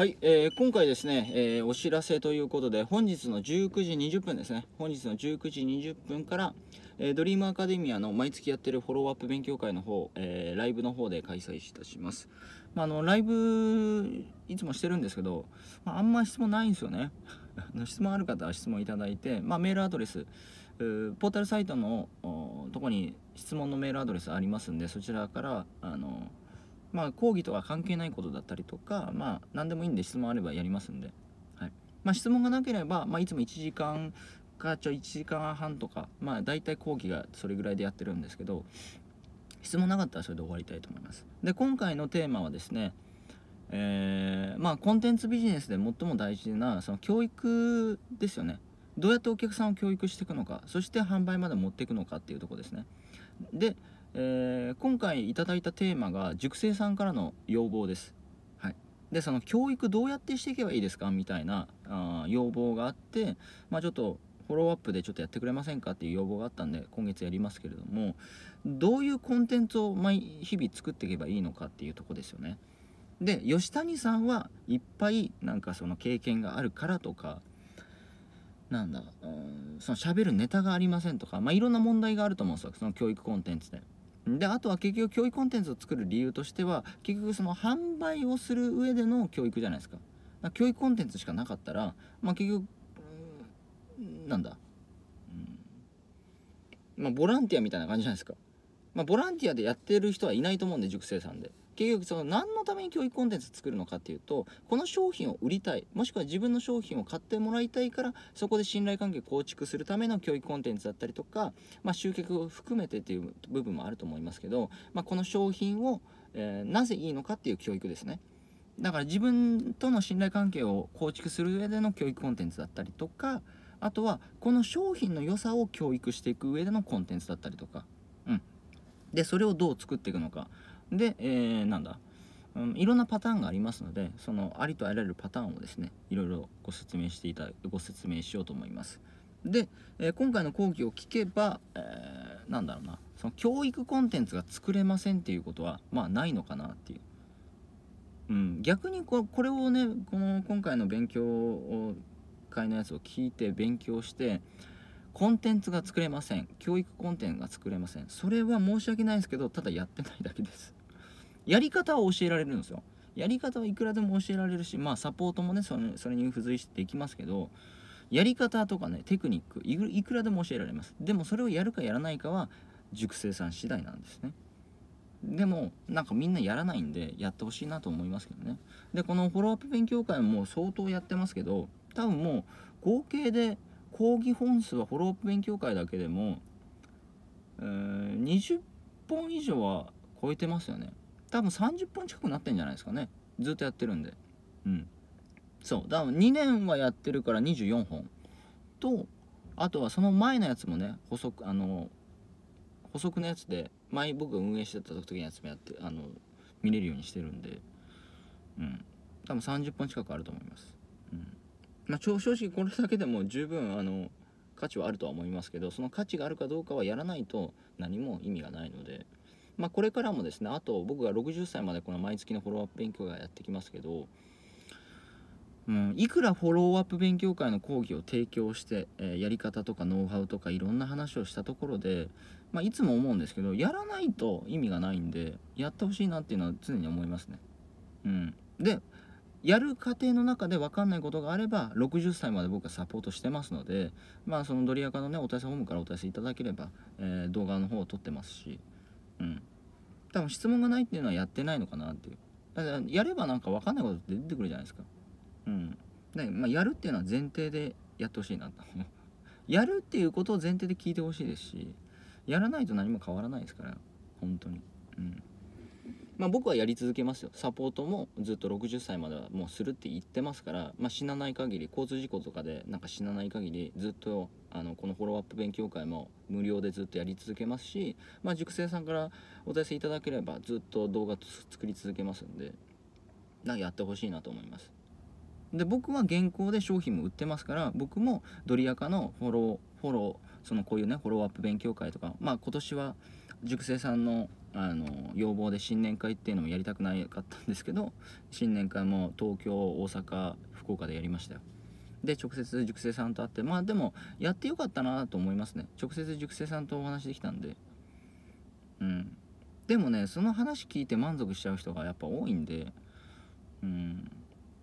はい、えー、今回ですね、えー、お知らせということで、本日の19時20分ですね、本日の19時20分から、えー、ドリームアカデミアの毎月やってるフォローアップ勉強会の方、えー、ライブの方で開催いたします。まあ、あのライブ、いつもしてるんですけど、まあ、あんま質問ないんですよね。質問ある方は質問いただいて、まあ、メールアドレス、ポータルサイトのとこに質問のメールアドレスありますんで、そちらから、あのまあ、講義とか関係ないことだったりとか、まあ、何でもいいんで質問あればやりますんで、はいまあ、質問がなければ、まあ、いつも1時間かちょ1時間半とか、まあ、大体講義がそれぐらいでやってるんですけど質問なかったらそれで終わりたいと思います。で今回のテーマはですねえー、まあコンテンツビジネスで最も大事なその教育ですよねどうやってお客さんを教育していくのかそして販売まで持っていくのかっていうとこですねでえー、今回いただいたテーマが塾生さんからの要望です。はい、でその教育どうやってしていけばいいですかみたいなあ要望があって、まあ、ちょっとフォローアップでちょっとやってくれませんかっていう要望があったんで今月やりますけれどもどういうコンテンツを毎日々作っていけばいいのかっていうとこですよね。で吉谷さんはいっぱいなんかその経験があるからとかなんだその喋るネタがありませんとか、まあ、いろんな問題があると思うんですよその教育コンテンツで。であとは結局教育コンテンツを作る理由としては結局その販売をする上での教育じゃないですかか教育コンテンツしかなかったら、まあ、結局なんだ、うん、まあボランティアみたいな感じじゃないですかまあボランティアでやってる人はいないと思うんで塾生さんで結局その何のために教育コンテンツ作るのかっていうとこの商品を売りたいもしくは自分の商品を買ってもらいたいからそこで信頼関係を構築するための教育コンテンツだったりとか、まあ、集客を含めてっていう部分もあると思いますけど、まあ、この商品を、えー、なぜいいのかっていう教育ですね。だから自分との信頼関係を構築する上での教育コンテンツだったりとかあとはこの商品の良さを教育していく上でのコンテンツだったりとか、うん、でそれをどう作っていくのかで、えー、なんだ、うん、いろんなパターンがありますのでそのありとあらゆるパターンをですねいろいろご説明していただご説明しようと思いますで、えー、今回の講義を聞けば、えー、なんだろうなその教育コンテンツが作れませんっていうことはまあないのかなっていううん、逆にここれをねこの今回の勉強会のやつを聞いて勉強してコンテンツが作れません教育コンテンツが作れませんそれは申し訳ないですけどただやってないだけですやり方を教えられるんですよやり方はいくらでも教えられるしまあサポートもねそれそれに付随してできますけどやり方とかねテクニックいくらでも教えられますでもそれをやるかやらないかは塾生さん次第なんですねでもなんかみんなやらないんでやってほしいなと思いますけどねでこのフォローアップ勉強会も相当やってますけど多分もう合計で講義本数はフォローアップ勉強会だけでも、えー、20本以上は超えてますよね多分30分近くなってんじゃないですかねずっとやってるんでうんそうだから2年はやってるから24本とあとはその前のやつもね補足あの補足のやつで前僕が運営してた時のやつもやってあの見れるようにしてるんでうん多分30本近くあると思います、うんまあ、正直これだけでも十分あの価値はあるとは思いますけどその価値があるかどうかはやらないと何も意味がないので。まあ、これからもですねあと僕が60歳までこの毎月のフォローアップ勉強会やってきますけど、うん、いくらフォローアップ勉強会の講義を提供して、えー、やり方とかノウハウとかいろんな話をしたところで、まあ、いつも思うんですけどやらないと意味がないんでやってほしいなっていうのは常に思いますね。うん、でやる過程の中で分かんないことがあれば60歳まで僕はサポートしてますのでまあそのドリアカのねお問い合わせホームからお問い合わせいただければ、えー、動画の方を撮ってますし、うん、多分質問がないっていうのはやってないのかなっていうだからやればなんか分かんないことって出てくるじゃないですかうんで、まあ、やるっていうのは前提でやってほしいなと やるっていうことを前提で聞いてほしいですしやらないと何も変わらないですから本当にうんまあ、僕はやり続けますよサポートもずっと60歳まではもうするって言ってますから、まあ、死なない限り交通事故とかでなんか死なない限りずっとあのこのフォローアップ勉強会も無料でずっとやり続けますし、まあ、塾生さんからお問い合わせいただければずっと動画作り続けますんでなんかやってほしいなと思います。で僕は現行で商品も売ってますから僕もドリアカのフォローフォローそのこういうねフォローアップ勉強会とかまあ今年は塾生さんのあの要望で新年会っていうのもやりたくなかったんですけど新年会も東京大阪福岡でやりましたよで直接塾生さんと会ってまあでもやってよかったなと思いますね直接塾生さんとお話できたんでうんでもねその話聞いて満足しちゃう人がやっぱ多いんでうん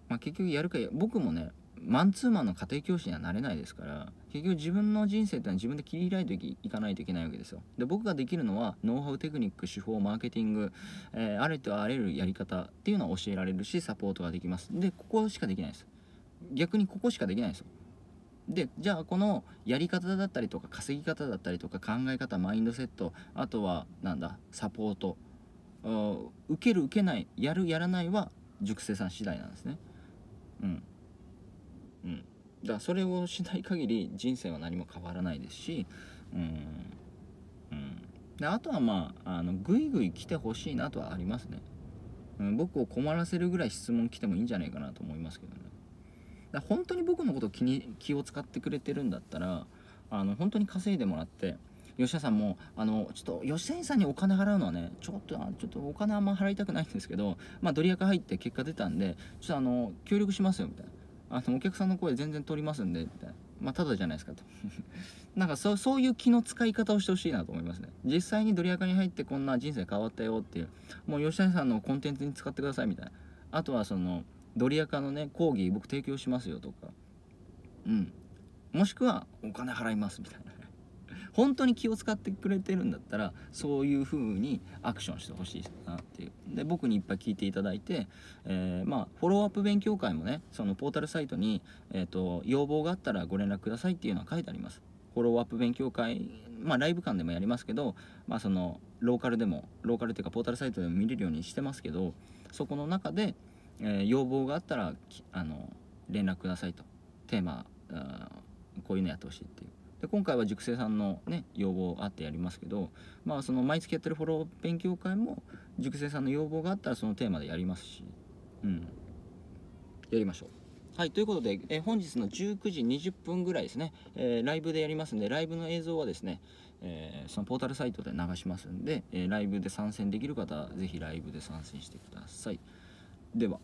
まあ結局やるか僕もねマンツーマンの家庭教師にはなれないですから結局自分の人生っていうのは自分で切り開いていかないといけないわけですよで僕ができるのはノウハウテクニック手法マーケティング、えー、あれとあらゆるやり方っていうのは教えられるしサポートができますでここしかできないです逆にここしかできないですよでじゃあこのやり方だったりとか稼ぎ方だったりとか考え方マインドセットあとはなんだサポート受ける受けないやるやらないは熟成さん次第なんですねうんうん、だからそれをしない限り人生は何も変わらないですし、うんであとはまああのぐいぐい来てほしいなとはありますね、うん、僕を困らせるぐらい質問来てもいいんじゃないかなと思いますけどねだ本当に僕のこと気に気を使ってくれてるんだったらあの本当に稼いでもらって吉田さんもあのちょっと吉田さんにお金払うのはねちょっとちょっとお金あんま払いたくないんですけどまあドリアカ入って結果出たんでちょっとあの協力しますよみたいなあのお客さんの声全然通りますんでみたいなまあただじゃないですかと なんかそそういう気の使い方をしてほしいなと思いますね実際にドリアカに入ってこんな人生変わったよっていうもう吉谷さんのコンテンツに使ってくださいみたいなあとはそのドリアカのね講義僕提供しますよとかうんもしくはお金払いますみたいな本当に気を使ってくれてるんだったらそういう風にアクションしてほしいなっていうで僕にいっぱい聞いていただいて、えー、まあ、フォローアップ勉強会もねそのポータルサイトに、えーと、要望があったらご連絡くださいっていうのは書いてありますフォローアップ勉強会まあライブ館でもやりますけどまあそのローカルでもローカルっていうかポータルサイトでも見れるようにしてますけどそこの中で、えー、要望があったらあの連絡くださいとテーマーこういうのやってほしいっていうで今回は熟成さんの、ね、要望あってやりますけど、まあ、その毎月やってるフォロー勉強会も熟成さんの要望があったらそのテーマでやりますし、うん、やりましょう。はい、ということで、え本日の19時20分ぐらいですね、えー、ライブでやりますんで、ライブの映像はですね、えー、そのポータルサイトで流しますんで、えー、ライブで参戦できる方は、ぜひライブで参戦してください。では。